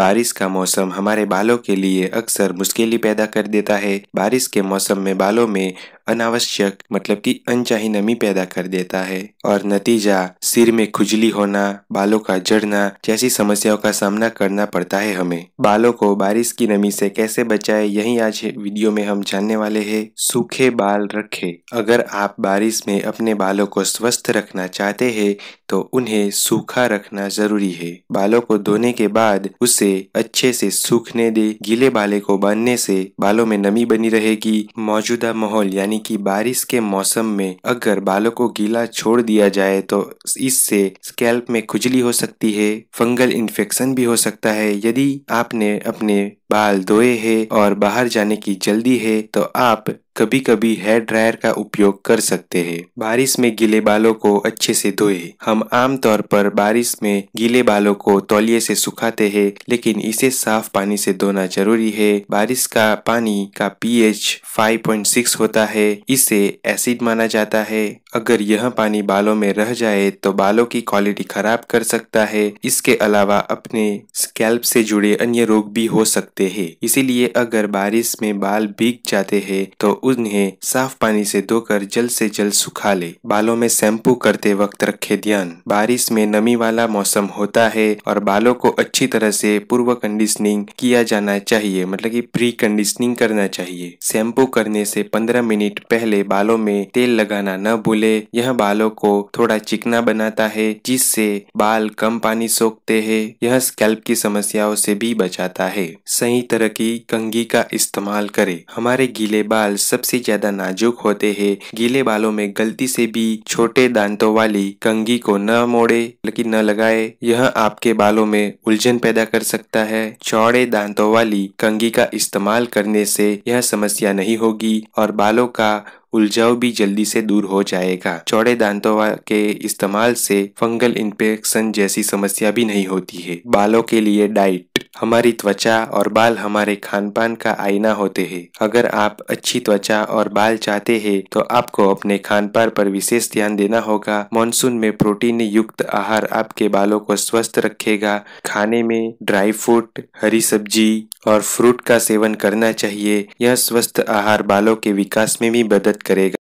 बारिश का मौसम हमारे बालों के लिए अक्सर मुश्किली पैदा कर देता है बारिश के मौसम में बालों में अनावश्यक मतलब कि अनचाही नमी पैदा कर देता है और नतीजा सिर में खुजली होना बालों का जड़ना जैसी समस्याओं का सामना करना पड़ता है हमें बालों को बारिश की नमी से कैसे बचाए यही आज वीडियो में हम जानने वाले हैं सूखे बाल रखें अगर आप बारिश में अपने बालों को स्वस्थ रखना चाहते है तो उन्हें सूखा रखना जरूरी है बालों को धोने के बाद उसे अच्छे से सूखने दे गीले बाले को बांधने से बालों में नमी बनी रहेगी मौजूदा माहौल यानी यानी कि बारिश के मौसम में अगर बालों को गीला छोड़ दिया जाए तो इससे स्कैल्प में खुजली हो सकती है फंगल इन्फेक्शन भी हो सकता है यदि आपने अपने बाल धोए हैं और बाहर जाने की जल्दी है तो आप कभी कभी हेयर ड्रायर का उपयोग कर सकते हैं बारिश में गीले बालों को अच्छे से धोए हम आमतौर पर बारिश में गीले बालों को तौलिए से सुखाते हैं लेकिन इसे साफ पानी से धोना जरूरी है बारिश का पानी का पीएच 5.6 होता है इसे एसिड माना जाता है अगर यह पानी बालों में रह जाए तो बालों की क्वालिटी खराब कर सकता है इसके अलावा अपने स्कैल्प से जुड़े अन्य रोग भी हो सकते हैं इसीलिए अगर बारिश में बाल भीग जाते हैं तो उन्हें साफ पानी से धोकर जल्द से जल्द सुखा ले बालों में शैम्पू करते वक्त रखे ध्यान बारिश में नमी वाला मौसम होता है और बालों को अच्छी तरह से पूर्व कंडीशनिंग किया जाना चाहिए मतलब की प्री कंडीशनिंग करना चाहिए शैम्पू करने से पंद्रह मिनट पहले बालों में तेल लगाना न भूले यह बालों को थोड़ा चिकना बनाता है जिससे बाल कम पानी सोखते हैं यह स्कैल्प की समस्याओं से भी बचाता है सही तरह की कंघी का इस्तेमाल करें हमारे गीले बाल सबसे ज्यादा नाजुक होते हैं गीले बालों में गलती से भी छोटे दांतों वाली कंगी को न मोड़े लेकिन न लगाए यह आपके बालों में उलझन पैदा कर सकता है चौड़े दांतों वाली कंगी का इस्तेमाल करने से यह समस्या नहीं होगी और बालों का उलझाव भी जल्दी से दूर हो जाएगा चौड़े दांतों के इस्तेमाल से फंगल इन्फेक्शन जैसी समस्या भी नहीं होती है बालों के लिए डाइट हमारी त्वचा और बाल हमारे खान पान का आईना होते हैं अगर आप अच्छी त्वचा और बाल चाहते हैं तो आपको अपने खान पान पर विशेष ध्यान देना होगा मानसून में प्रोटीन युक्त आहार आपके बालों को स्वस्थ रखेगा खाने में ड्राई फ्रूट हरी सब्जी और फ्रूट का सेवन करना चाहिए यह स्वस्थ आहार बालों के विकास में भी मदद करेगा